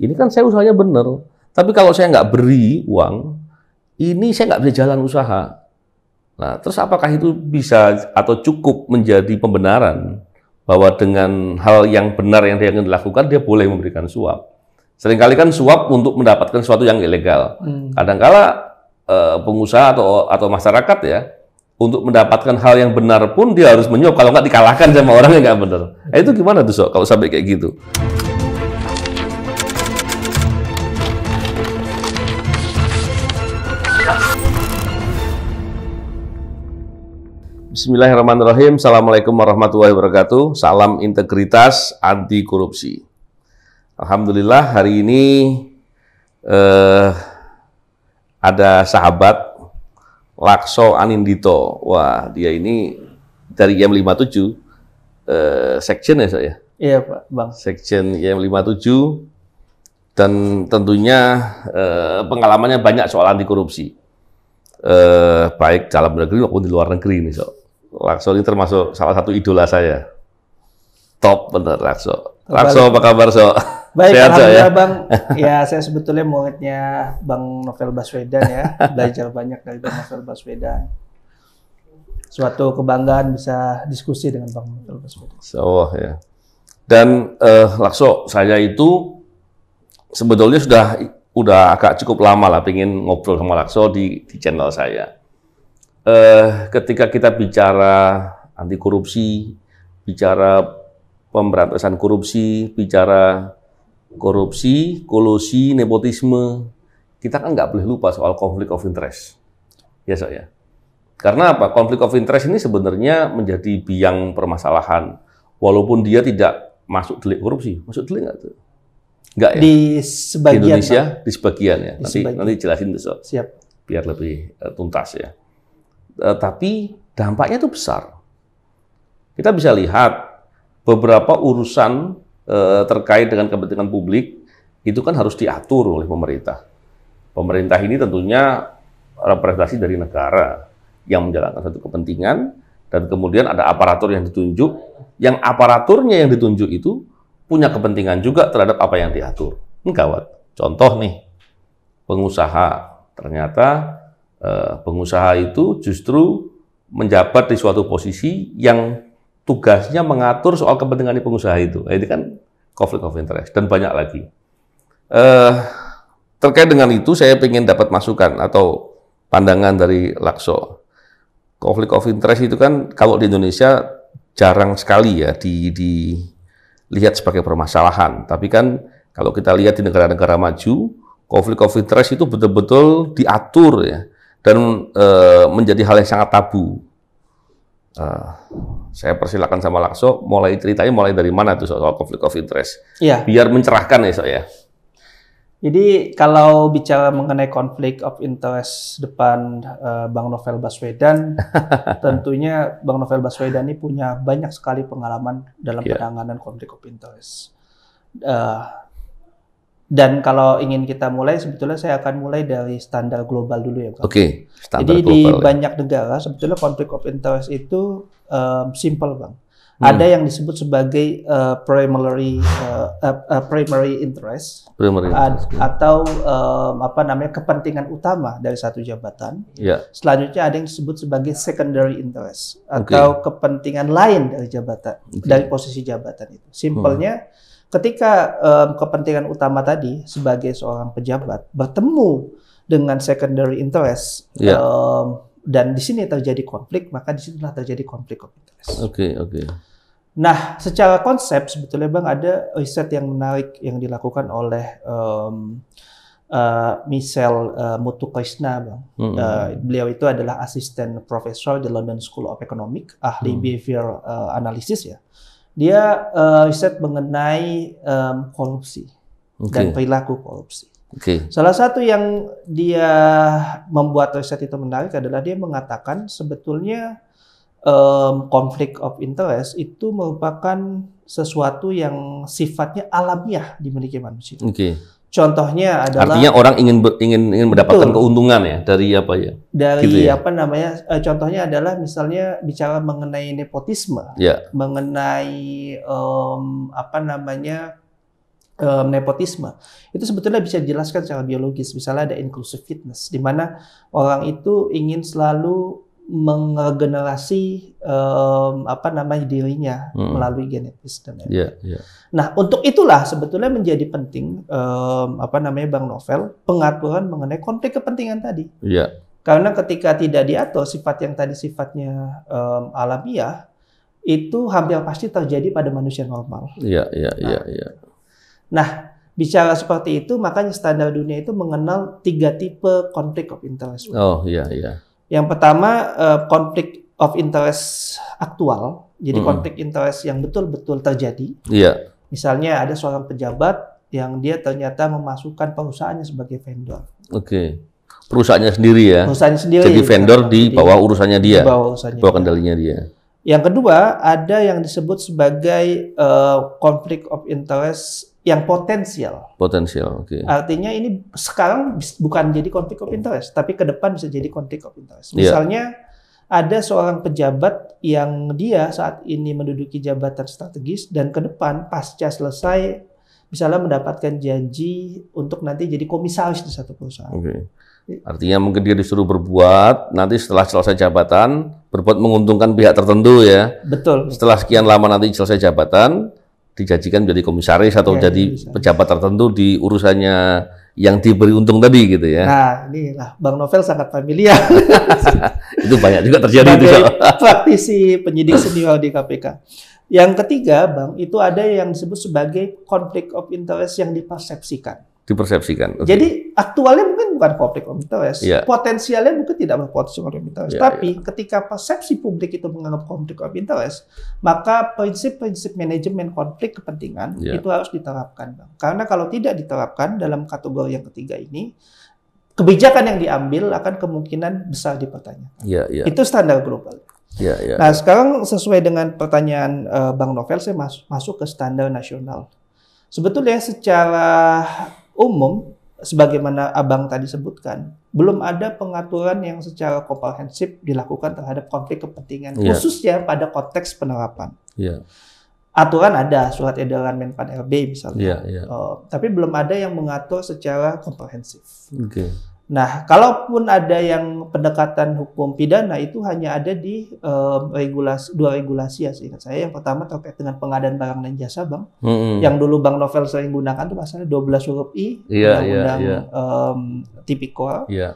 Ini kan saya usahanya benar. Tapi kalau saya nggak beri uang, ini saya nggak bisa jalan usaha. Nah, terus apakah itu bisa atau cukup menjadi pembenaran bahwa dengan hal yang benar yang dia ingin lakukan, dia boleh memberikan suap. Seringkali kan suap untuk mendapatkan sesuatu yang ilegal. Hmm. Kadangkala eh, pengusaha atau atau masyarakat ya untuk mendapatkan hal yang benar pun dia harus menyuap kalau nggak dikalahkan sama orang yang nggak benar. Eh, itu gimana tuh so? kalau sampai kayak gitu? Bismillahirrahmanirrahim. Assalamualaikum warahmatullahi wabarakatuh. Salam integritas anti korupsi. Alhamdulillah hari ini eh, ada sahabat Lakso Anindito. Wah, dia ini dari IM57 eh, section ya saya. Iya, Pak, Bang. Section IM57 dan tentunya eh, pengalamannya banyak soal anti korupsi. Eh, baik dalam negeri maupun di luar negeri nih, so. Lakso ini termasuk salah satu idola saya. Top bener Lakso. Lakso apa kabar so? Baik, Sehat, so, ya? Bang. Ya, saya sebetulnya muridnya Bang Novel Baswedan ya. Belajar banyak dari Bang Novel Baswedan. Suatu kebanggaan bisa diskusi dengan Bang Novel Baswedan. So, ya. Dan eh, Lakso, saya itu sebetulnya sudah udah agak cukup lama lah pengen ngobrol sama Lakso di, di channel saya eh, ketika kita bicara anti korupsi, bicara pemberantasan korupsi, bicara korupsi, kolusi, nepotisme, kita kan nggak boleh lupa soal konflik of interest. Ya, so, ya. Karena apa? Konflik of interest ini sebenarnya menjadi biang permasalahan. Walaupun dia tidak masuk delik korupsi, masuk delik nggak tuh? Nggak ya? Di sebagian. Di Indonesia, Pak. di sebagian ya. Di nanti, sebagian. nanti jelasin besok. Siap. Biar lebih uh, tuntas ya. Eh, tapi dampaknya itu besar. Kita bisa lihat beberapa urusan eh, terkait dengan kepentingan publik itu kan harus diatur oleh pemerintah. Pemerintah ini tentunya representasi dari negara yang menjalankan satu kepentingan dan kemudian ada aparatur yang ditunjuk, yang aparaturnya yang ditunjuk itu punya kepentingan juga terhadap apa yang diatur. Ini gawat. Contoh nih, pengusaha ternyata Eh, pengusaha itu justru menjabat di suatu posisi yang tugasnya mengatur soal kepentingan di pengusaha itu. Nah, ini kan konflik of interest dan banyak lagi. Eh, terkait dengan itu saya ingin dapat masukan atau pandangan dari Lakso. Konflik of interest itu kan kalau di Indonesia jarang sekali ya di, dilihat sebagai permasalahan. Tapi kan kalau kita lihat di negara-negara maju, konflik of interest itu betul-betul diatur ya dan e, menjadi hal yang sangat tabu. Uh, saya persilakan sama Lakso, mulai ceritanya mulai dari mana tuh soal konflik of interest. Iya. Biar mencerahkan ya ya. Jadi kalau bicara mengenai konflik of interest depan uh, Bang Novel Baswedan, tentunya Bang Novel Baswedan ini punya banyak sekali pengalaman dalam yeah. penanganan konflik of interest. Uh, dan kalau ingin kita mulai, sebetulnya saya akan mulai dari standar global dulu ya, Pak. Oke. Okay, standar Jadi global, di ya. banyak negara sebetulnya konflik of interest itu um, simple, bang. Hmm. Ada yang disebut sebagai uh, primary uh, uh, primary interest, primary interest ya. atau um, apa namanya kepentingan utama dari satu jabatan. Ya. Selanjutnya ada yang disebut sebagai secondary interest atau okay. kepentingan lain dari jabatan okay. dari posisi jabatan itu. Simpelnya. Hmm ketika um, kepentingan utama tadi sebagai seorang pejabat bertemu dengan secondary interest yeah. Ya. um, dan di sini terjadi konflik maka di sinilah terjadi konflik of interest. Oke okay, oke. Okay. Nah secara konsep sebetulnya bang ada riset yang menarik yang dilakukan oleh um, uh, Michel uh, bang. -hmm. uh, beliau itu adalah asisten profesor di London School of Economics ahli mm. behavior uh, analysis ya dia uh, riset mengenai um, korupsi okay. dan perilaku korupsi. Okay. Salah satu yang dia membuat riset itu menarik adalah dia mengatakan sebetulnya um, konflik of interest itu merupakan sesuatu yang sifatnya alamiah dimiliki manusia. Okay. Contohnya adalah artinya orang ingin ber, ingin ingin mendapatkan betul. keuntungan ya dari apa ya? Dari gitu ya? apa namanya? E, contohnya adalah misalnya bicara mengenai nepotisme, ya. mengenai um, apa namanya um, nepotisme. Itu sebetulnya bisa dijelaskan secara biologis. Misalnya ada inclusive fitness, di mana orang itu ingin selalu mengregenerasi um, apa namanya dirinya hmm. melalui genetis dan lain-lain. Yeah, yeah. Iya. Nah untuk itulah sebetulnya menjadi penting um, apa namanya bang Novel pengaturan mengenai konflik kepentingan tadi. Yeah. Karena ketika tidak diatur sifat yang tadi sifatnya um, alamiah itu hampir pasti terjadi pada manusia normal. Iya iya nah. iya. Nah, ya. nah bicara seperti itu makanya standar dunia itu mengenal tiga tipe konflik of interest. Oh iya iya yang pertama uh, konflik of interest aktual, jadi mm -hmm. konflik interest yang betul-betul terjadi. Yeah. Misalnya ada seorang pejabat yang dia ternyata memasukkan perusahaannya sebagai vendor. Oke. Okay. Perusahaannya sendiri ya. Perusahaannya sendiri. Jadi vendor di bawah urusannya dia. Di bawah urusannya. Bawah kendalinya dia. Yang kedua ada yang disebut sebagai uh, of interest yang potensial. Potensial, oke. Okay. Artinya ini sekarang bukan jadi konflik of interest, tapi ke depan bisa jadi konflik of interest. Iya. Misalnya yeah. ada seorang pejabat yang dia saat ini menduduki jabatan strategis dan ke depan pasca selesai misalnya mendapatkan janji untuk nanti jadi komisaris di satu perusahaan. Okay. Artinya mungkin dia disuruh berbuat, nanti setelah selesai jabatan, berbuat menguntungkan pihak tertentu ya. Betul. Setelah sekian lama nanti selesai jabatan, dijanjikan menjadi komisaris atau ya, jadi ya, pejabat tertentu di urusannya yang diberi untung tadi gitu ya. Nah, ini inilah Bang Novel sangat familiar. itu banyak juga terjadi itu. praktisi penyidik senior di KPK. Yang ketiga, Bang, itu ada yang disebut sebagai konflik of interest yang dipersepsikan dipersepsikan. Okay. Jadi aktualnya mungkin bukan konflik of interest, yeah. potensialnya mungkin tidak berpotensi konflik Yeah, Tapi yeah. ketika persepsi publik itu menganggap konflik of interest, maka prinsip-prinsip manajemen konflik kepentingan yeah. itu harus diterapkan, Karena kalau tidak diterapkan dalam kategori yang ketiga ini, kebijakan yang diambil akan kemungkinan besar dipertanyakan. Yeah, yeah. Itu standar global. Ya, ya, nah, sekarang sesuai dengan pertanyaan uh, Bang Novel, saya mas masuk ke standar nasional. Sebetulnya secara umum, sebagaimana Abang tadi sebutkan, belum ada pengaturan yang secara komprehensif dilakukan terhadap konflik kepentingan, yeah. khususnya pada konteks penerapan. Yeah. Aturan ada, surat edaran Menpan RB misalnya, yeah, yeah. Uh, tapi belum ada yang mengatur secara komprehensif. Okay. Nah, kalaupun ada yang pendekatan hukum pidana itu hanya ada di um, regulasi dua regulasi ya seingat saya. Yang pertama terkait dengan pengadaan barang dan jasa, Bang. Hmm. Yang dulu Bang Novel sering gunakan itu pasalnya 12 huruf I undang iya, Undang-Undang yeah, yeah. um, mmm, Tipikor. Yeah. Iya.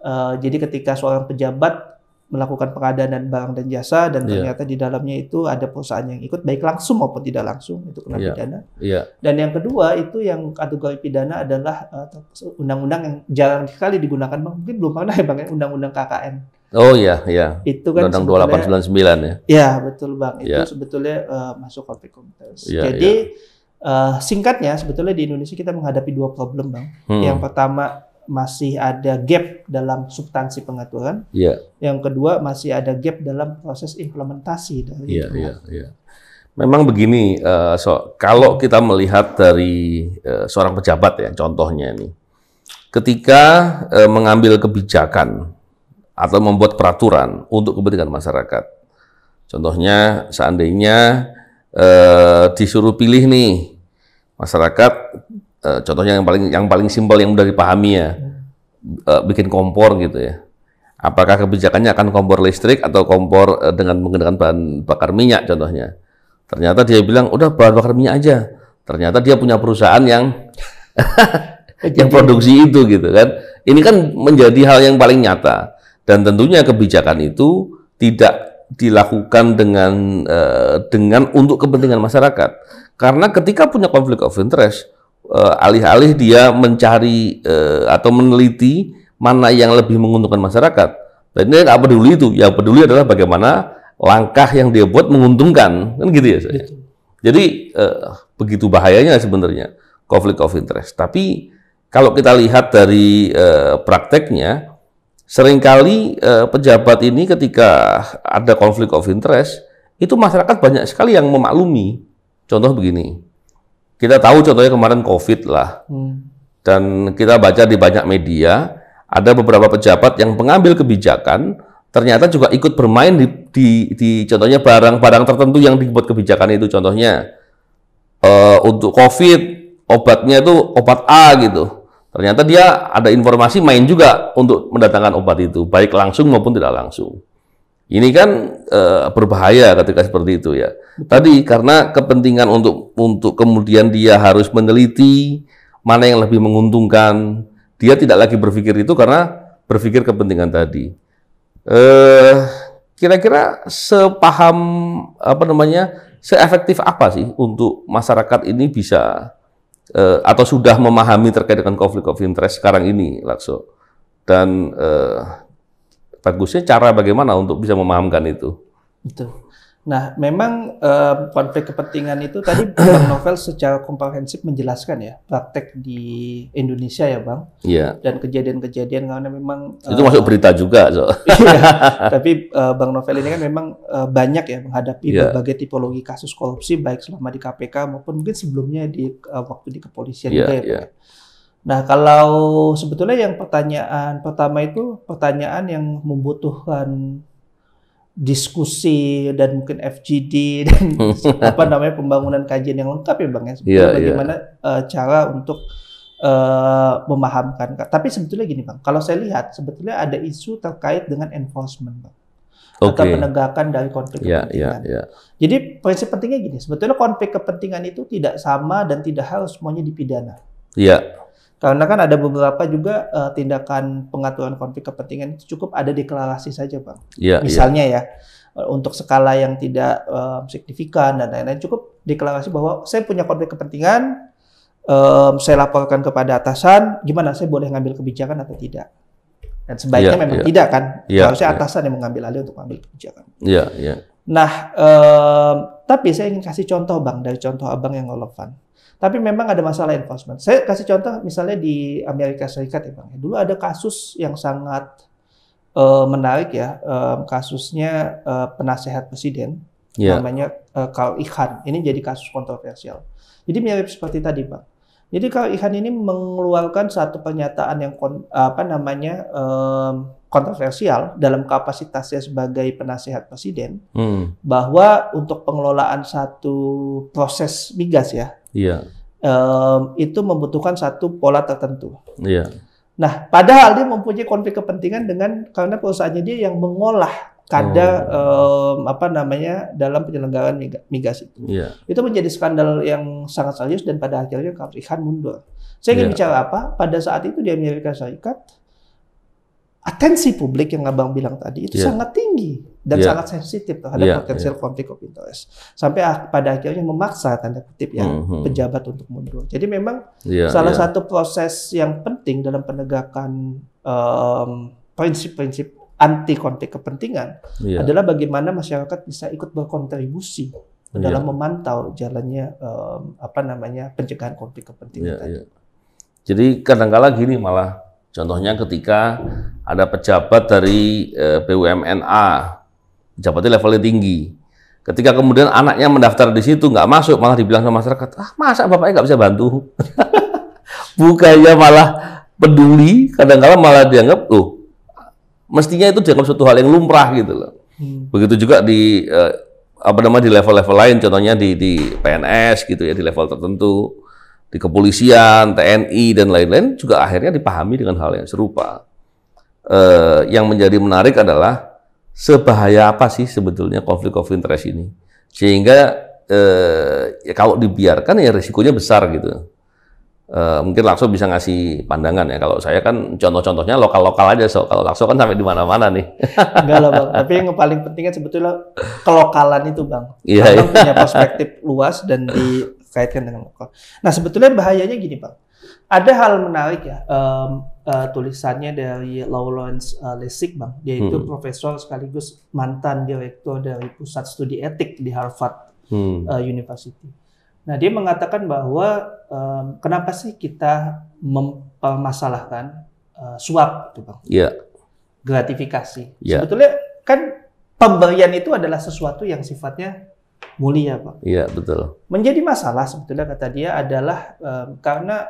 Uh, jadi ketika seorang pejabat melakukan pengadaan dan barang dan jasa dan iya. ternyata di dalamnya itu ada perusahaan yang ikut baik langsung maupun tidak langsung itu kena yeah. pidana. Yeah. Dan yang kedua itu yang kategori pidana adalah undang eh, undang-undang yang jarang sekali digunakan bang mungkin belum pernah ya bang ya, undang-undang KKN. Oh iya yeah, iya. Yeah. Itu kan undang 2899 ya. Iya betul bang itu yeah. sebetulnya uh, masuk konflik kompetensi. Iya, yeah, Jadi yeah. Iya. Uh, singkatnya sebetulnya di Indonesia kita menghadapi dua problem bang. Hmm. Yang pertama masih ada gap dalam substansi pengaturan. Yeah. Yang kedua masih ada gap dalam proses implementasi dari yeah, itu. Yeah, yeah. Memang begini, uh, so, kalau kita melihat dari uh, seorang pejabat ya, contohnya ini, ketika uh, mengambil kebijakan atau membuat peraturan untuk kepentingan masyarakat, contohnya seandainya uh, disuruh pilih nih masyarakat uh, contohnya yang paling yang paling simpel yang mudah dipahami ya uh, bikin kompor gitu ya apakah kebijakannya akan kompor listrik atau kompor uh, dengan menggunakan bahan bakar minyak contohnya ternyata dia bilang udah bahan bakar minyak aja ternyata dia punya perusahaan yang yang produksi itu gitu kan ini kan menjadi hal yang paling nyata dan tentunya kebijakan itu tidak dilakukan dengan uh, dengan untuk kepentingan masyarakat karena ketika punya konflik of interest Eh, alih-alih dia mencari eh, atau meneliti mana yang lebih menguntungkan masyarakat. Dan ini nggak peduli itu, yang peduli adalah bagaimana langkah yang dia buat menguntungkan, kan gitu ya saya. Gitu. Jadi eh, begitu bahayanya sebenarnya konflik of interest. Tapi kalau kita lihat dari prakteknya, seringkali uh, pejabat ini ketika ada konflik of interest itu masyarakat banyak sekali yang memaklumi. Contoh begini, kita tahu contohnya kemarin COVID lah, hmm. dan kita baca di banyak media ada beberapa pejabat yang mengambil kebijakan ternyata juga ikut bermain di, di, di contohnya barang-barang tertentu yang dibuat kebijakan itu contohnya uh, untuk COVID obatnya itu obat A gitu ternyata dia ada informasi main juga untuk mendatangkan obat itu baik langsung maupun tidak langsung ini kan e, berbahaya ketika seperti itu ya. Tadi karena kepentingan untuk untuk kemudian dia harus meneliti mana yang lebih menguntungkan, dia tidak lagi berpikir itu karena berpikir kepentingan tadi. Eh, kira-kira sepaham apa namanya, seefektif apa sih untuk masyarakat ini bisa eh, atau sudah memahami terkait dengan konflik of interest sekarang ini, Lakso? Dan eh, bagusnya cara bagaimana untuk bisa memahamkan itu. Itu. Nah, memang uh, konflik kepentingan itu tadi Bang Novel secara komprehensif menjelaskan ya praktek di Indonesia ya Bang. Iya. Dan kejadian-kejadian karena memang itu eh, masuk berita juga so. iya. Tapi uh, Bang Novel ini kan memang uh, banyak ya menghadapi yeah. berbagai tipologi kasus korupsi baik selama di KPK maupun mungkin sebelumnya di uh, waktu di kepolisian yeah, juga iya, ya. Yeah. Ya. Nah, kalau sebetulnya yang pertanyaan pertama itu pertanyaan yang membutuhkan diskusi dan mungkin FGD dan apa namanya pembangunan kajian yang lengkap ya Bang ya. Sebetulnya yeah, iya. bagaimana yeah. Uh, cara untuk uh, memahamkan. Tapi sebetulnya gini Bang, kalau saya lihat sebetulnya ada isu terkait dengan enforcement Bang okay. atau penegakan dari konflik yeah, iya, kepentingan. Yeah, yeah. Jadi prinsip pentingnya gini, sebetulnya konflik kepentingan itu tidak sama dan tidak harus semuanya dipidana. Iya. Yeah. Karena kan ada beberapa juga uh, tindakan pengaturan konflik kepentingan cukup ada deklarasi saja, Bang. Ya, iya. Misalnya ya. ya, untuk skala yang tidak uh, signifikan dan lain-lain cukup deklarasi bahwa saya punya konflik kepentingan, um, saya laporkan kepada atasan, gimana saya boleh ngambil kebijakan atau tidak. Dan sebaiknya ya, memang ya. tidak kan, Ya, harusnya iya. atasan yang mengambil alih untuk mengambil kebijakan. Iya, iya. Nah, um, tapi saya ingin kasih contoh bang dari contoh abang yang relevan. Tapi memang ada masalah enforcement. Saya kasih contoh misalnya di Amerika Serikat ya Bang. Ya. Dulu ada kasus yang sangat uh, menarik ya, um, kasusnya uh, penasehat presiden yeah. namanya uh, Carl Ini jadi kasus kontroversial. Jadi mirip seperti tadi Bang. Jadi Carl Ikhan ini mengeluarkan satu pernyataan yang kon, apa namanya um, kontroversial dalam kapasitasnya sebagai penasehat presiden hmm. bahwa untuk pengelolaan satu proses migas ya Iya. Um, itu membutuhkan satu pola tertentu. Iya. Nah, padahal dia mempunyai konflik kepentingan dengan karena perusahaannya dia yang mengolah kada oh. um, apa namanya dalam penyelenggaraan migas itu. Iya. Itu menjadi skandal yang sangat serius dan pada akhirnya Kafrihan mundur. Saya ingin iya. bicara apa? Pada saat itu di Amerika Serikat atensi publik yang abang bilang tadi itu yeah. sangat tinggi dan yeah. sangat sensitif terhadap yeah. potensial yeah. konflik of interest sampai pada akhirnya memaksa tanda kutip ya mm-hmm. pejabat untuk mundur. Jadi memang yeah, salah yeah. satu proses yang penting dalam penegakan um, prinsip-prinsip anti konflik kepentingan yeah. adalah bagaimana masyarakat bisa ikut berkontribusi yeah. dalam memantau jalannya um, apa namanya pencegahan konflik kepentingan yeah, tadi. Yeah. Jadi kadang-kala gini malah contohnya ketika ada pejabat dari eh, BUMN A, pejabatnya levelnya tinggi. Ketika kemudian anaknya mendaftar di situ nggak masuk, malah dibilang sama masyarakat, ah masa bapaknya nggak bisa bantu? Bukannya malah peduli, kadang-kadang malah dianggap, loh, mestinya itu dianggap suatu hal yang lumrah gitu loh. Hmm. Begitu juga di eh, apa namanya di level-level lain, contohnya di, di PNS gitu ya, di level tertentu, di kepolisian, TNI dan lain-lain juga akhirnya dipahami dengan hal yang serupa eh, yang menjadi menarik adalah sebahaya apa sih sebetulnya konflik of interest ini sehingga eh, ya kalau dibiarkan ya risikonya besar gitu eh, mungkin langsung bisa ngasih pandangan ya kalau saya kan contoh-contohnya lokal-lokal aja so kalau langsung kan sampai di mana-mana nih enggak lah bang tapi yang paling penting kan sebetulnya kelokalan itu bang yeah, bang yeah. punya perspektif luas dan dikaitkan dengan lokal nah sebetulnya bahayanya gini bang ada hal menarik ya um, uh, tulisannya dari Lawrence uh, Lessig bang. Dia itu hmm. profesor sekaligus mantan direktur dari pusat studi etik di Harvard hmm. uh, University. Nah dia mengatakan bahwa um, kenapa sih kita mempermasalahkan uh, suap itu bang? Iya. Yeah. Gratifikasi. Yeah. Sebetulnya kan pemberian itu adalah sesuatu yang sifatnya mulia, Pak. Iya, betul. Menjadi masalah sebetulnya kata dia adalah um, karena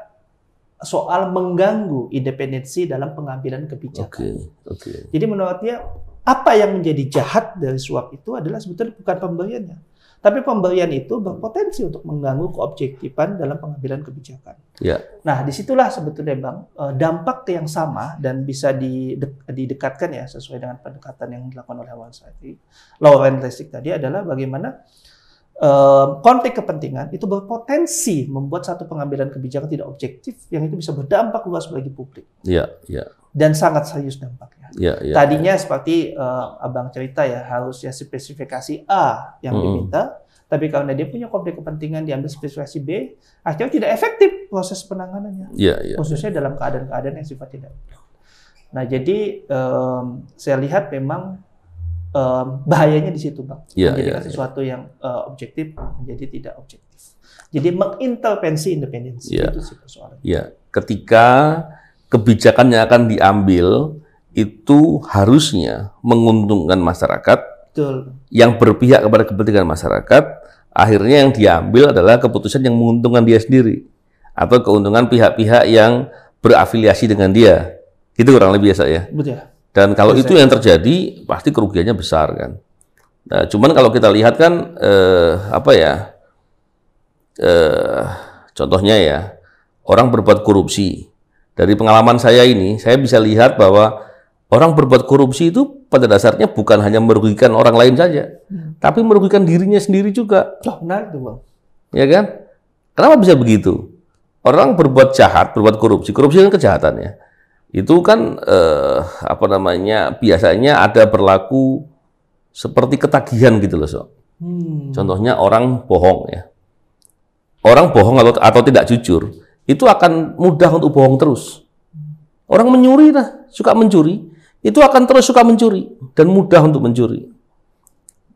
soal mengganggu independensi dalam pengambilan kebijakan. Okay, okay. Jadi menurut dia apa yang menjadi jahat dari suap itu adalah sebetulnya bukan pemberiannya, tapi pemberian itu berpotensi untuk mengganggu keobjektifan dalam pengambilan kebijakan. Ya. Nah, disitulah sebetulnya bang e, dampak yang sama dan bisa didekatkan ya sesuai dengan pendekatan yang dilakukan oleh Wan Sati, tadi adalah bagaimana Ehm, konflik kepentingan itu berpotensi membuat satu pengambilan kebijakan tidak objektif yang itu bisa berdampak luas bagi publik. Iya, iya. Dan sangat serius dampaknya. Iya, iya. Tadinya ya. seperti uh, Abang cerita ya harusnya spesifikasi A yang -hmm. diminta, tapi karena dia punya konflik kepentingan diambil spesifikasi B, akhirnya tidak efektif proses penanganannya. Iya, iya. Khususnya dalam keadaan-keadaan yang sifat tidak. Nah, jadi um, saya lihat memang um, bahayanya di situ bang yeah, menjadikan yeah, iya. sesuatu yeah. yang uh, objektif menjadi tidak objektif jadi mengintervensi independensi yeah. itu sih persoalannya yeah. ketika kebijakan yang akan diambil itu harusnya menguntungkan masyarakat Betul. yang berpihak kepada kepentingan masyarakat akhirnya yang diambil adalah keputusan yang menguntungkan dia sendiri atau keuntungan pihak-pihak yang berafiliasi dengan dia Itu kurang lebih biasa ya, ya Betul. Dan kalau Bisa. itu yang gitu. terjadi pasti kerugiannya besar kan. Nah, cuman kalau kita lihat kan eh, apa ya? Eh, contohnya ya, orang berbuat korupsi. Dari pengalaman saya ini, saya bisa lihat bahwa orang berbuat korupsi itu pada dasarnya bukan hanya merugikan orang lain saja, hmm. tapi merugikan dirinya sendiri juga. Oh, benar itu, Bang. Ya kan? Kenapa bisa begitu? Orang berbuat jahat, berbuat korupsi. Korupsi kan kejahatan ya itu kan eh, apa namanya biasanya ada berlaku seperti ketagihan gitu loh so. Hmm. Contohnya orang bohong ya, orang bohong atau, atau tidak jujur itu akan mudah untuk bohong terus. Orang menyuri lah, suka mencuri, itu akan terus suka mencuri dan mudah untuk mencuri.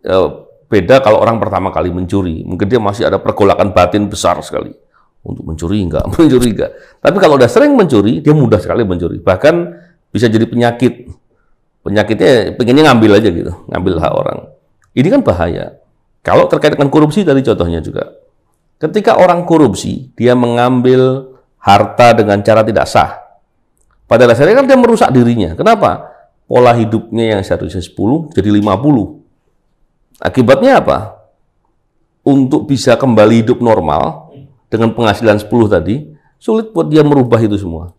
Eh, beda kalau orang pertama kali mencuri, mungkin dia masih ada pergolakan batin besar sekali untuk mencuri enggak, mencuri enggak. Tapi kalau udah sering mencuri, dia mudah sekali mencuri. Bahkan bisa jadi penyakit. Penyakitnya pengennya ngambil aja gitu, ngambil hak orang. Ini kan bahaya. Kalau terkait dengan korupsi tadi contohnya juga. Ketika orang korupsi, dia mengambil harta dengan cara tidak sah. Pada dasarnya kan dia merusak dirinya. Kenapa? Pola hidupnya yang seharusnya 10 jadi 50. Akibatnya apa? Untuk bisa kembali hidup normal, dengan penghasilan 10 tadi, sulit buat dia merubah itu semua.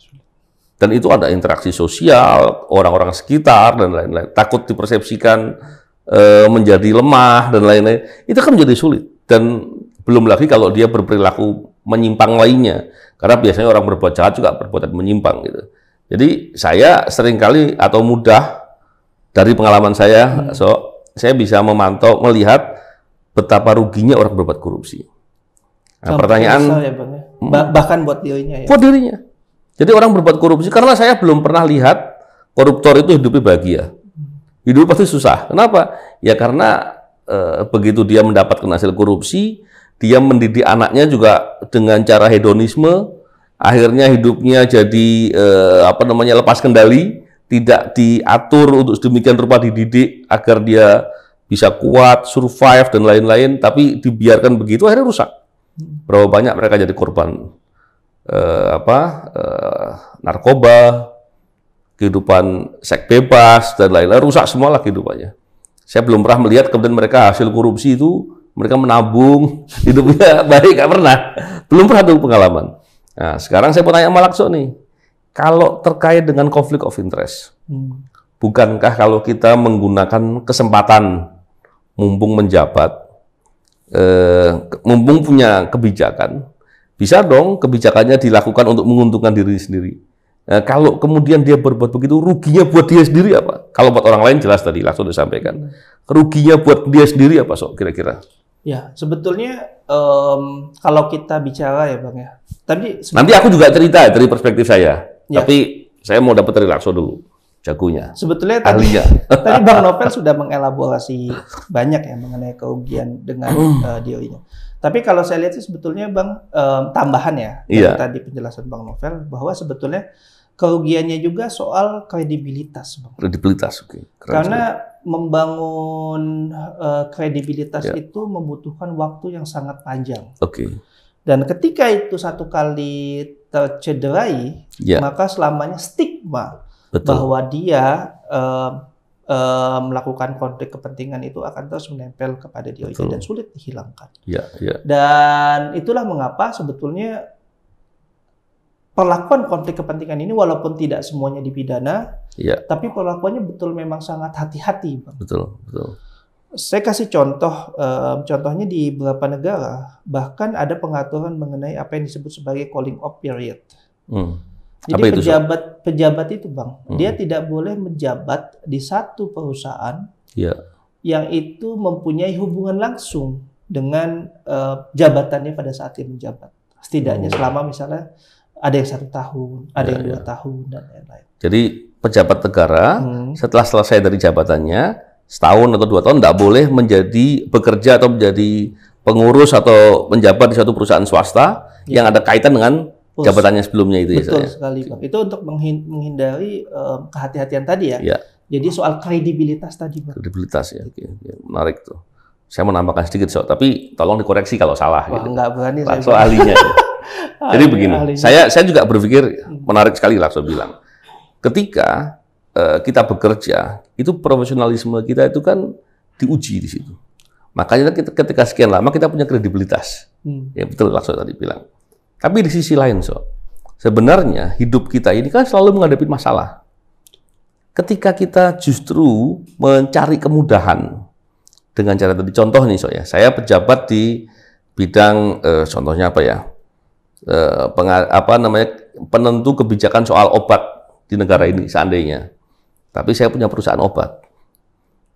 Dan itu ada interaksi sosial, orang-orang sekitar, dan lain-lain. Takut dipersepsikan e, menjadi lemah, dan lain-lain. Itu kan menjadi sulit. Dan belum lagi kalau dia berperilaku menyimpang lainnya. Karena biasanya orang berbuat jahat juga berbuat menyimpang gitu. Jadi saya seringkali atau mudah dari pengalaman saya, hmm. so saya bisa memantau, melihat betapa ruginya orang berbuat korupsi. Nah, pertanyaan ya, bang. Ya. Mm. bahkan buat dirinya ya. Buat dirinya. Jadi orang berbuat korupsi karena saya belum pernah lihat koruptor itu hidupnya bahagia. Hmm. hidup pasti susah. Kenapa? Ya karena eh, begitu dia mendapatkan hasil korupsi, dia mendidik anaknya juga dengan cara hedonisme, akhirnya hidupnya jadi eh, apa namanya lepas kendali, tidak diatur untuk sedemikian rupa dididik agar dia bisa kuat, survive dan lain-lain, tapi dibiarkan begitu akhirnya rusak. Berapa banyak mereka jadi korban eh, apa eh, narkoba, kehidupan seks bebas dan lain-lain rusak semua semualah kehidupannya. Saya belum pernah melihat kemudian mereka hasil korupsi itu mereka menabung hidupnya baik nggak pernah belum pernah tuh pengalaman. Nah sekarang saya mau tanya sama Lakso nih kalau terkait dengan konflik of interest hmm. bukankah kalau kita menggunakan kesempatan mumpung menjabat Eh, mumpung punya kebijakan, bisa dong kebijakannya dilakukan untuk menguntungkan diri sendiri. Nah, kalau kemudian dia berbuat begitu, ruginya buat dia sendiri apa? Kalau buat orang lain jelas tadi langsung disampaikan. Ruginya buat dia sendiri apa sok kira-kira? Ya sebetulnya um, kalau kita bicara ya bang ya. Tadi nanti aku juga cerita ya, dari perspektif saya. Ya. Tapi saya mau dapat dari langsung dulu jagonya. Sebetulnya tadi, tadi Bang Novel sudah mengelaborasi banyak ya mengenai kerugian dengan uh, hmm. eh, deal Tapi kalau saya lihat sih sebetulnya Bang um, tambahan ya iya. tadi penjelasan Bang Novel bahwa sebetulnya kerugiannya juga soal kredibilitas, Bang. Kredibilitas, oke. Okay. Karena juga. membangun uh, kredibilitas yeah. itu membutuhkan waktu yang sangat panjang. Oke. Okay. Dan ketika itu satu kali tercederai, yeah. maka selamanya stigma Betul. bahwa dia uh, uh, melakukan konflik kepentingan itu akan terus menempel kepada dia itu dan sulit dihilangkan. Ya, ya. Dan itulah mengapa sebetulnya perlakuan konflik kepentingan ini walaupun tidak semuanya dipidana, ya. tapi perlakuannya betul memang sangat hati-hati, Betul, betul. Saya kasih contoh, um, contohnya di beberapa negara bahkan ada pengaturan mengenai apa yang disebut sebagai calling off period. Hmm. Jadi itu, pejabat so? pejabat itu bang, hmm. dia tidak boleh menjabat di satu perusahaan yeah. yang itu mempunyai hubungan langsung dengan uh, jabatannya pada saat dia menjabat. Setidaknya oh. selama misalnya ada yang satu tahun, ada yeah, yang dua ya. tahun dan lain-lain. Jadi pejabat negara hmm. setelah selesai dari jabatannya setahun atau dua tahun tidak boleh menjadi bekerja atau menjadi pengurus atau menjabat di satu perusahaan swasta yeah. yang ada kaitan dengan pos. Jabatannya sebelumnya itu Betul ya. Betul ya? sekali, Pak. Itu untuk menghindari um, kehati-hatian tadi ya. ya. Jadi soal kredibilitas tadi, Pak. Kredibilitas ya. Oke, oke. menarik tuh. Saya mau nambahkan sedikit, so. tapi tolong dikoreksi kalau salah. Wah, gitu. Enggak berani Pak, saya. ahlinya. Jadi begini, ahlinya. saya saya juga berpikir hmm. menarik sekali So bilang. Ketika uh, kita bekerja, itu profesionalisme kita itu kan diuji di situ. Makanya kita, ketika sekian lama kita punya kredibilitas. Hmm. Ya betul langsung tadi bilang. Tapi di sisi lain, so, sebenarnya hidup kita ini kan selalu menghadapi masalah. Ketika kita justru mencari kemudahan dengan cara tadi contoh nih, so ya, saya pejabat di bidang eh, contohnya apa ya, eh, apa namanya penentu kebijakan soal obat di negara ini seandainya. Tapi saya punya perusahaan obat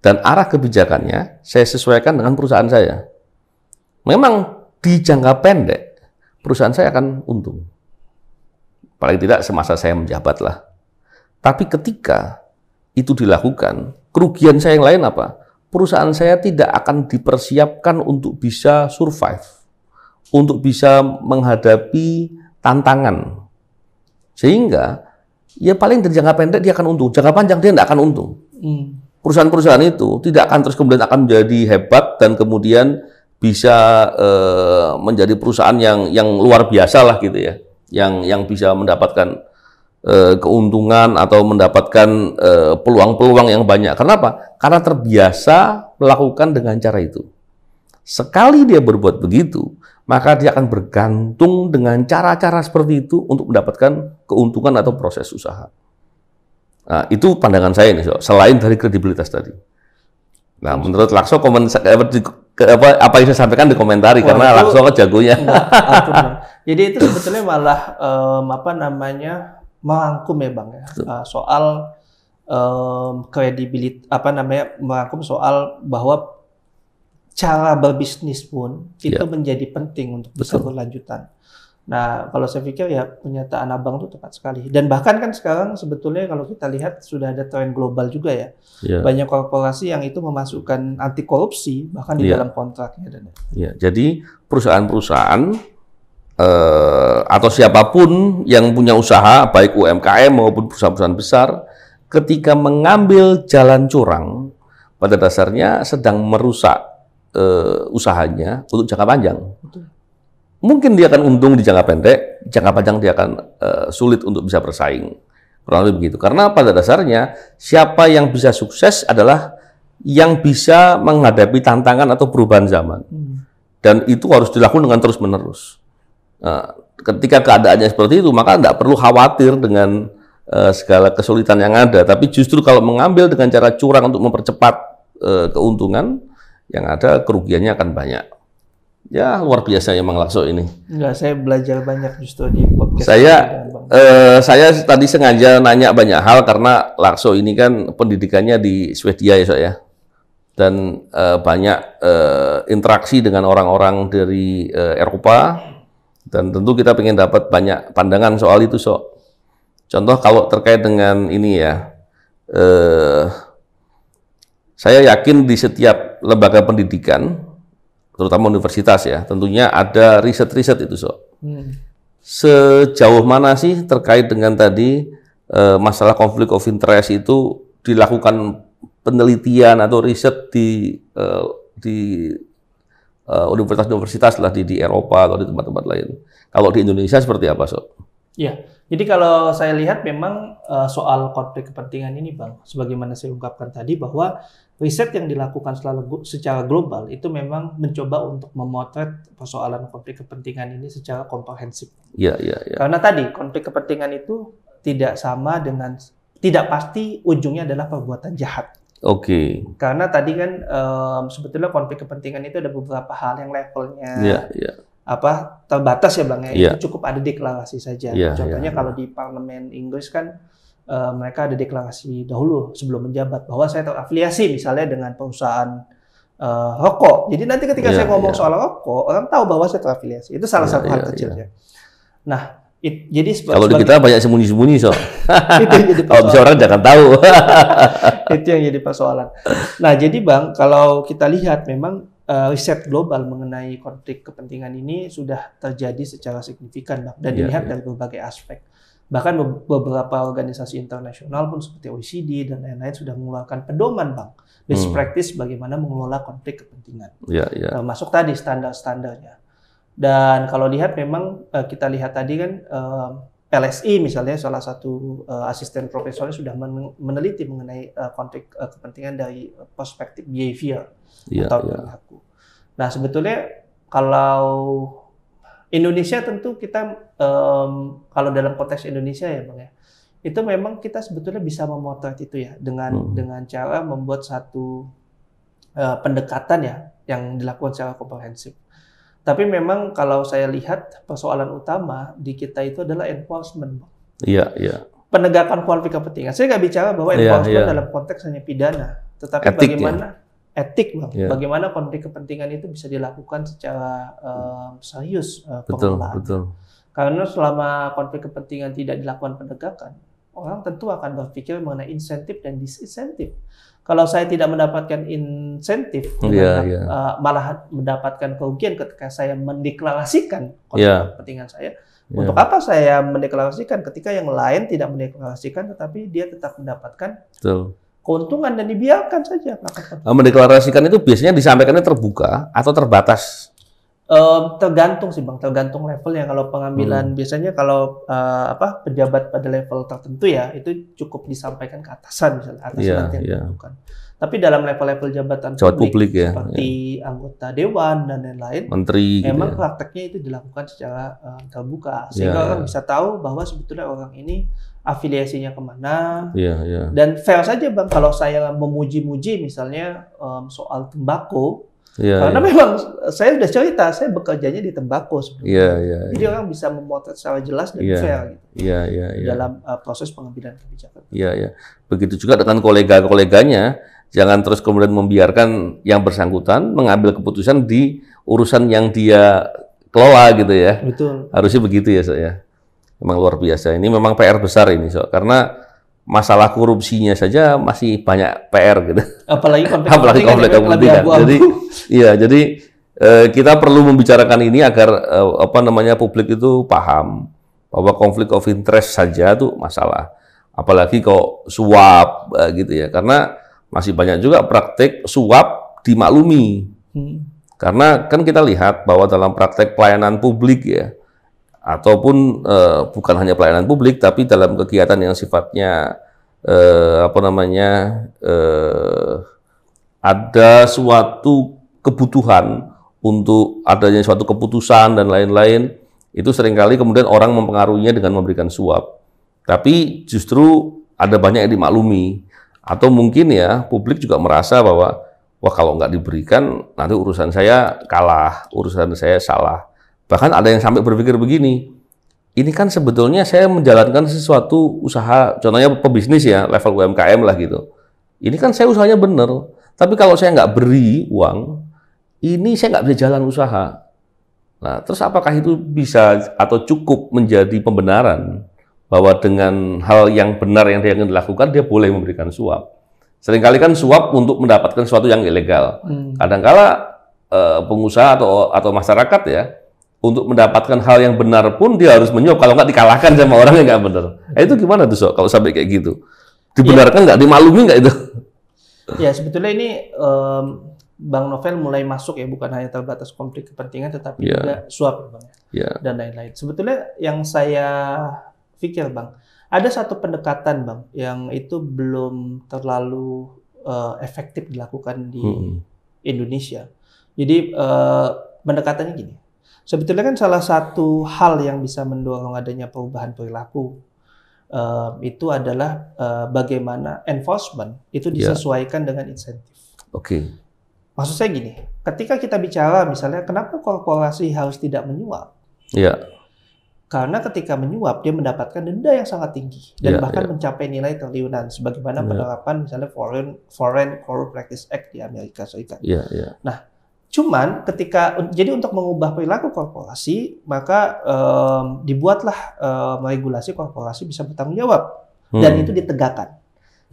dan arah kebijakannya saya sesuaikan dengan perusahaan saya. Memang di jangka pendek perusahaan saya akan untung. Paling tidak semasa saya menjabat lah. Tapi ketika itu dilakukan, kerugian saya yang lain apa? Perusahaan saya tidak akan dipersiapkan untuk bisa survive, untuk bisa menghadapi tantangan. Sehingga ya paling dari jangka pendek dia akan untung, jangka panjang dia tidak akan untung. Hmm. Perusahaan-perusahaan itu tidak akan terus kemudian akan menjadi hebat dan kemudian bisa e, menjadi perusahaan yang yang luar biasa lah gitu ya, yang yang bisa mendapatkan e, keuntungan atau mendapatkan eh, peluang-peluang yang banyak. Kenapa? Karena terbiasa melakukan dengan cara itu. Sekali dia berbuat begitu, maka dia akan bergantung dengan cara-cara seperti itu untuk mendapatkan keuntungan atau proses usaha. Nah, itu pandangan saya nih, so. selain dari kredibilitas tadi. Nah, menurut Lakso, komen, ke, apa apa yang saya sampaikan dikomentari Wah, karena langsung ke jagonya. Enggak, Jadi itu sebetulnya malah um, apa namanya merangkum ya bang ya uh, soal um, kredibilitas apa namanya merangkum soal bahwa cara berbisnis pun iya. itu yeah. menjadi penting untuk berkelanjutan. Nah, kalau saya pikir ya pernyataan Abang itu tepat sekali. Dan bahkan kan sekarang sebetulnya kalau kita lihat sudah ada tren global juga ya. Yeah. Banyak korporasi yang itu memasukkan anti korupsi bahkan di yeah. dalam kontraknya dan. Yeah. Jadi perusahaan-perusahaan eh, atau siapapun yang punya usaha baik UMKM maupun perusahaan-perusahaan besar ketika mengambil jalan curang pada dasarnya sedang merusak eh, usahanya untuk jangka panjang. Betul mungkin dia akan untung di jangka pendek, jangka panjang dia akan uh, sulit untuk bisa bersaing. Kurang lebih begitu. Karena pada dasarnya siapa yang bisa sukses adalah yang bisa menghadapi tantangan atau perubahan zaman. Hmm. Dan itu harus dilakukan dengan terus-menerus. Nah, ketika keadaannya seperti itu, maka tidak perlu khawatir dengan uh, segala kesulitan yang ada. Tapi justru kalau mengambil dengan cara curang untuk mempercepat uh, keuntungan, yang ada kerugiannya akan banyak ya luar biasa emang Lakso ini. Enggak, saya belajar banyak justru di podcast. Saya eh, saya tadi sengaja nanya banyak hal karena Lakso ini kan pendidikannya di Swedia ya, so, ya. Dan eh, banyak eh, interaksi dengan orang-orang dari eh, Eropa dan tentu kita ingin dapat banyak pandangan soal itu, sok. Contoh kalau terkait dengan ini ya. Eh, saya yakin di setiap lembaga pendidikan terutama universitas ya, tentunya ada riset-riset itu so. Hmm. Sejauh mana sih terkait dengan tadi e, masalah konflik of interest itu dilakukan penelitian atau riset di e, di eh, universitas-universitas lah di, di Eropa atau di tempat-tempat lain. Kalau di Indonesia seperti apa so? Ya, jadi kalau saya lihat memang soal konflik kepentingan ini, Bang, sebagaimana saya ungkapkan tadi bahwa riset yang dilakukan selalu secara global itu memang mencoba untuk memotret persoalan konflik kepentingan ini secara komprehensif. Iya, iya, iya. Karena tadi konflik kepentingan itu tidak sama dengan tidak pasti ujungnya adalah perbuatan jahat. Oke. Okay. Karena tadi kan um, sebetulnya konflik kepentingan itu ada beberapa hal yang levelnya. Ya, ya apa terbatas ya bang ya, ya. itu cukup ada deklarasi saja. Ya, ya Contohnya ya, ya. kalau di parlemen Inggris kan Eh, mereka ada deklarasi dahulu sebelum menjabat bahwa saya terafiliasi misalnya dengan perusahaan uh, rokok. Jadi nanti ketika yeah, saya ngomong yeah. soal rokok, orang tahu bahwa saya terafiliasi. Itu salah yeah, satu hal yeah, kecilnya. Yeah. Nah, It, jadi kalau di kita banyak sembunyi-sembunyi so. jadi kalau bisa orang jangan tahu. itu yang jadi persoalan. Nah jadi bang kalau kita lihat memang uh, riset global mengenai konflik kepentingan ini sudah terjadi secara signifikan bang dan yeah, dilihat yeah. dari berbagai aspek. Bahkan beberapa organisasi internasional pun seperti OECD dan lain-lain sudah mengeluarkan pedoman bang best hmm. practice bagaimana mengelola konflik kepentingan. ya, ya. Masuk tadi standar-standarnya. Dan kalau lihat memang eh, kita lihat tadi kan eh, LSI misalnya salah satu eh, asisten profesornya sudah meneliti mengenai konflik kepentingan dari perspektif behavior ya, atau ya. perilaku. Nah sebetulnya kalau Indonesia tentu kita um, kalau dalam konteks Indonesia ya bang ya itu memang kita sebetulnya bisa memotret itu ya dengan hmm. dengan cara membuat satu uh, pendekatan ya yang dilakukan secara komprehensif. Tapi memang kalau saya lihat persoalan utama di kita itu adalah enforcement. Iya, iya. Penegakan kualifikasi. kepentingan. Saya nggak bicara bahwa iya, enforcement ya, ya. dalam konteks hanya pidana, tetapi Etik, bagaimana ya? etik bang. Yeah. Bagaimana konflik kepentingan itu bisa dilakukan secara um, serius uh, betul, Betul. Karena selama konflik kepentingan tidak dilakukan penegakan, orang tentu akan berpikir mengenai insentif dan disinsentif. Kalau saya tidak mendapatkan insentif, yeah, yeah. Uh, malah mendapatkan kerugian ketika saya mendeklarasikan konflik yeah. kepentingan saya. Yeah. Untuk apa saya mendeklarasikan ketika yang lain tidak mendeklarasikan, tetapi dia tetap mendapatkan Betul keuntungan dan dibiarkan saja. Eh, mendeklarasikan itu biasanya disampaikannya terbuka atau terbatas? Um, tergantung sih bang, tergantung level ya. Kalau pengambilan hmm. biasanya kalau uh, apa pejabat pada level tertentu ya itu cukup disampaikan ke atasan misalnya atasan yeah, nanti yeah. Iya. Tapi dalam level-level jabatan Jawat publik, publik ya, seperti yeah. anggota dewan dan lain-lain, menteri, gitu memang gitu. prakteknya itu dilakukan secara uh, terbuka sehingga yeah. orang bisa tahu bahwa sebetulnya orang ini afiliasinya kemana. Iya, iya. Dan fair saja bang, kalau saya memuji-muji misalnya um, soal tembakau, yeah, karena yeah. memang saya sudah cerita, saya bekerjanya di tembakau sebenarnya. yeah, yeah, Jadi yeah. orang bisa memotret secara jelas dan yeah, fair gitu. Iya, iya, iya. Dalam uh, proses pengambilan kebijakan. Iya, iya. Begitu juga dengan kolega-koleganya, jangan terus kemudian membiarkan yang bersangkutan mengambil keputusan di urusan yang dia kelola gitu ya. Betul. Harusnya begitu ya, saya. So, memang luar biasa. Ini memang PR besar ini, so. karena masalah korupsinya saja masih banyak PR gitu. Apalagi konflik Apalagi konflik kepentingan. Jadi, iya, jadi eh, kita perlu membicarakan ini agar eh, apa namanya publik itu paham bahwa konflik of interest saja tuh masalah. Apalagi kok suap eh, gitu ya, karena masih banyak juga praktik suap dimaklumi. Hmm. Karena kan kita lihat bahwa dalam praktek pelayanan publik ya, ataupun eh, bukan hanya pelayanan publik tapi dalam kegiatan yang sifatnya eh, apa namanya eh, ada suatu kebutuhan untuk adanya suatu keputusan dan lain-lain itu seringkali kemudian orang mempengaruhinya dengan memberikan suap tapi justru ada banyak yang dimaklumi atau mungkin ya publik juga merasa bahwa wah kalau nggak diberikan nanti urusan saya kalah urusan saya salah Bahkan ada yang sampai berpikir begini, ini kan sebetulnya saya menjalankan sesuatu usaha, contohnya pebisnis ya, level UMKM lah gitu. Ini kan saya usahanya benar, tapi kalau saya nggak beri uang, ini saya nggak bisa jalan usaha. Nah, terus apakah itu bisa atau cukup menjadi pembenaran bahwa dengan hal yang benar yang dia ingin dilakukan, dia boleh memberikan suap. Seringkali kan suap untuk mendapatkan sesuatu yang ilegal. Hmm. Kadangkala eh, pengusaha atau atau masyarakat ya untuk mendapatkan hal yang benar pun dia harus menyuap kalau nggak dikalahkan sama orang yang nggak benar. Eh, itu gimana tuh sok kalau sampai kayak gitu? Dibenarkan nggak? Ya. Dimaklumi nggak itu? Ya sebetulnya ini um, Bang Novel mulai masuk ya bukan hanya terbatas konflik kepentingan tetapi ya. juga suap bang, ya. ya. dan lain-lain. Sebetulnya yang saya pikir bang, ada satu pendekatan bang yang itu belum terlalu uh, efektif dilakukan di hmm. Indonesia. Jadi uh, pendekatannya gini Sebetulnya kan salah satu hal yang bisa mendorong adanya perubahan perilaku uh, itu adalah uh, bagaimana enforcement itu ya. disesuaikan yeah. dengan insentif. Oke. Okay. Maksud saya gini, ketika kita bicara misalnya kenapa korporasi harus tidak menyuap? Iya. Yeah. Karena ketika menyuap dia mendapatkan denda yang sangat tinggi dan yeah, bahkan yeah. mencapai nilai triliunan sebagaimana yeah. penerapan misalnya Foreign Foreign Corrupt Practice Act di Amerika Serikat. Iya, yeah, iya. Yeah. Nah, Cuman ketika jadi untuk mengubah perilaku korporasi maka um, dibuatlah um, regulasi korporasi bisa bertanggung jawab hmm. dan itu ditegakkan.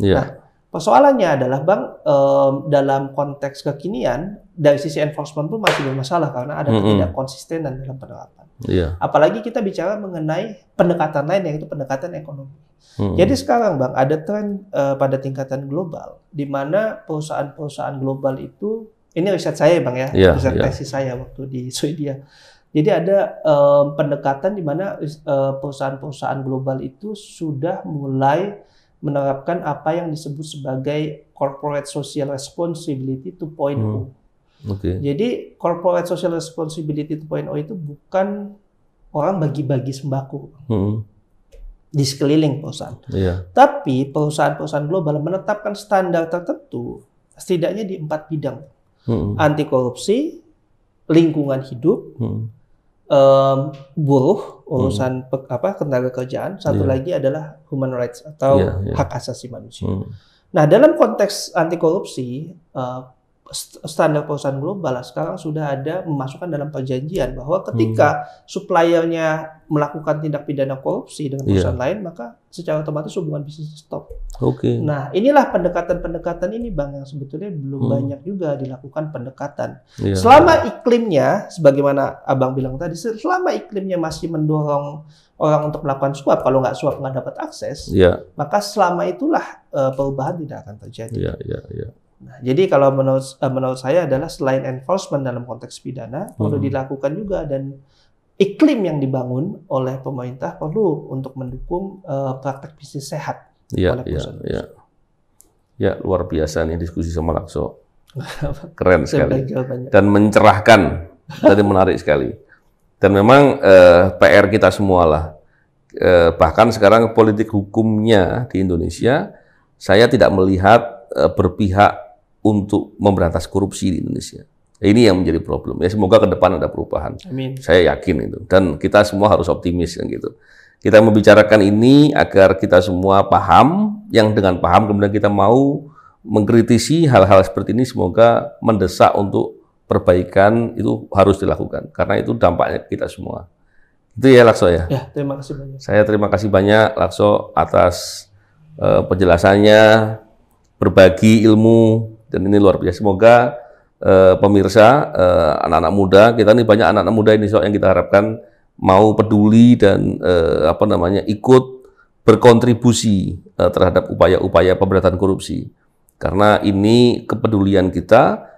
Yeah. Nah, persoalannya adalah bang um, dalam konteks kekinian dari sisi enforcement pun masih bermasalah karena ada mm -hmm. ketidakkonsistenan dalam penerapan. Yeah. Apalagi kita bicara mengenai pendekatan lain yaitu pendekatan ekonomi. Hmm. Jadi sekarang bang ada tren uh, eh, pada tingkatan global di mana perusahaan-perusahaan global itu ini riset saya bang ya, ya riset ya. tesis saya waktu di Swedia. Jadi ada um, pendekatan di mana eh, perusahaan-perusahaan global itu sudah mulai menerapkan apa yang disebut sebagai corporate social responsibility 2.0. Hmm. Okay. Jadi corporate social responsibility 2.0 itu bukan orang bagi-bagi sembako. Hmm di sekeliling perusahaan. Iya. Tapi perusahaan-perusahaan global menetapkan standar tertentu setidaknya di empat bidang hmm. anti korupsi, lingkungan hidup, hmm. um, buruh, urusan hmm. pe, apa tenaga kerjaan, satu yeah. lagi adalah human rights atau yeah, yeah. hak asasi manusia. Hmm. Nah, dalam konteks anti korupsi, uh, eh, standar perusahaan global sekarang sudah ada memasukkan dalam perjanjian bahwa ketika hmm. suppliernya melakukan tindak pidana korupsi dengan iya. perusahaan yeah. lain, maka secara otomatis hubungan bisnis stop. Oke. Okay. Nah, inilah pendekatan-pendekatan ini Bang yang sebetulnya belum hmm. banyak juga dilakukan pendekatan. Yeah. Selama iklimnya sebagaimana Abang bilang tadi, selama iklimnya masih mendorong orang untuk melakukan suap, kalau nggak suap nggak dapat akses, yeah. maka selama itulah uh, perubahan tidak akan terjadi. Iya, yeah, iya, yeah, iya. Yeah. Nah, jadi kalau menurut eh, menurut saya adalah selain enforcement dalam konteks pidana hmm. perlu dilakukan juga dan iklim yang dibangun oleh pemerintah perlu untuk mendukung uh, praktek bisnis sehat ya, oleh Ya, ya. ya, luar biasa nih diskusi sama Lakso. Keren sekali. Dan mencerahkan. Tadi menarik sekali. Dan memang eh, PR kita semualah. Eh, bahkan sekarang politik hukumnya di Indonesia, saya tidak melihat eh, berpihak untuk memberantas korupsi di Indonesia. Ini yang menjadi problem. Ya semoga ke depan ada perubahan. Amin. Saya yakin itu. Dan kita semua harus optimis kan gitu. Kita membicarakan ini agar kita semua paham, yang dengan paham kemudian kita mau mengkritisi hal-hal seperti ini semoga mendesak untuk perbaikan itu harus dilakukan karena itu dampaknya kita semua. Itu ya Lakso ya. Ya, terima kasih banyak. Saya terima kasih banyak Lakso atas uh, penjelasannya, berbagi ilmu dan ini luar biasa. Semoga Eh, pemirsa, anak eh, anak-anak muda, kita nih banyak anak-anak muda ini soal yang kita harapkan mau peduli dan eh, apa namanya ikut berkontribusi terhadap upaya-upaya pemberantasan korupsi. Karena ini kepedulian kita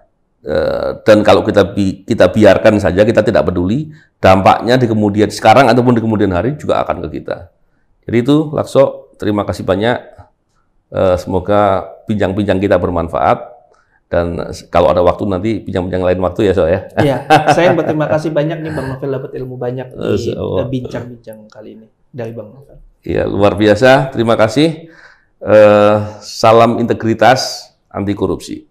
dan kalau kita bi kita biarkan saja kita tidak peduli, dampaknya di kemudian sekarang ataupun di kemudian hari juga akan ke kita. Jadi itu Lakso, terima kasih banyak. semoga pinjang-pinjang kita bermanfaat. Dan kalau ada waktu nanti pinjam-pinjam lain waktu ya, so ya. Iya, saya berterima kasih banyak nih Bang Novel dapat ilmu banyak di oh. eh, bincang-bincang kali ini dari Bang Novel. Iya, luar biasa. Terima kasih. Eh, salam integritas anti korupsi.